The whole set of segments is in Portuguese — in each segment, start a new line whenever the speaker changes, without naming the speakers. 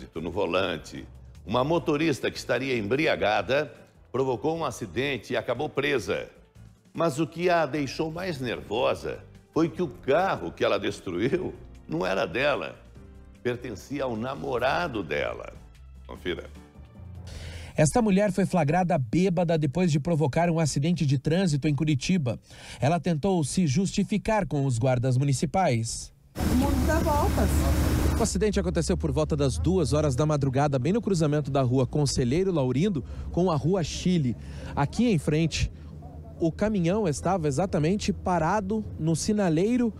trânsito no volante. Uma motorista que estaria embriagada provocou um acidente e acabou presa. Mas o que a deixou mais nervosa foi que o carro que ela destruiu não era dela, pertencia ao namorado dela. Confira. Esta mulher foi flagrada bêbada depois de provocar um acidente de trânsito em Curitiba. Ela tentou se justificar com os guardas municipais. O mundo dá voltas. O acidente aconteceu por volta das duas horas da madrugada, bem no cruzamento da rua Conselheiro Laurindo com a rua Chile. Aqui em frente, o caminhão estava exatamente parado no sinaleiro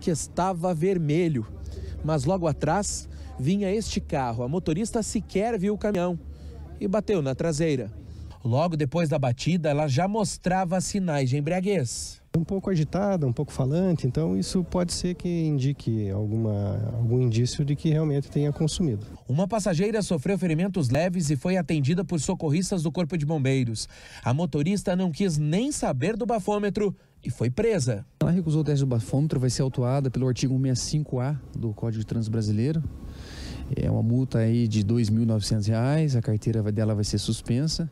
que estava vermelho. Mas logo atrás vinha este carro. A motorista sequer viu o caminhão e bateu na traseira. Logo depois da batida, ela já mostrava sinais de embriaguez.
Um pouco agitada, um pouco falante, então isso pode ser que indique alguma, algum indício de que realmente tenha consumido.
Uma passageira sofreu ferimentos leves e foi atendida por socorristas do Corpo de Bombeiros. A motorista não quis nem saber do bafômetro e foi presa.
Ela recusou o teste do bafômetro, vai ser autuada pelo artigo 165A do Código de Trânsito Brasileiro. É uma multa aí de R$ 2.900, a carteira dela vai ser suspensa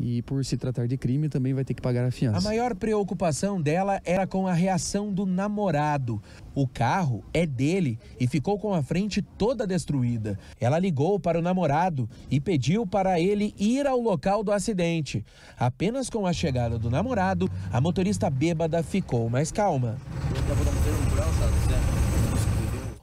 e por se tratar de crime também vai ter que pagar a fiança. A maior
preocupação dela era com a reação do namorado. O carro é dele e ficou com a frente toda destruída. Ela ligou para o namorado e pediu para ele ir ao local do acidente. Apenas com a chegada do namorado, a motorista bêbada ficou mais calma.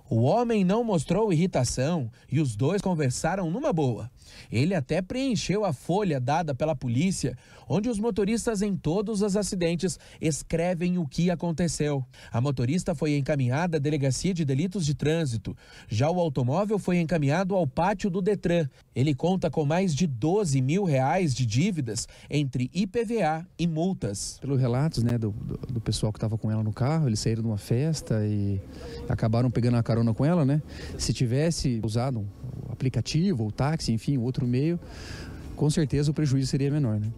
O homem não mostrou irritação e os dois conversaram numa boa. Ele até preencheu a folha dada pela polícia, onde os motoristas em todos os acidentes escrevem o que aconteceu. A motorista foi encaminhada à Delegacia de Delitos de Trânsito. Já o automóvel foi encaminhado ao pátio do Detran. Ele conta com mais de 12 mil reais de dívidas entre IPVA e multas. Pelos relatos né, do, do, do pessoal que estava com ela no carro, eles saíram de uma
festa e acabaram pegando a carona carona com ela, né? Se tivesse usado um aplicativo ou táxi, enfim, outro meio, com certeza o prejuízo seria menor, né?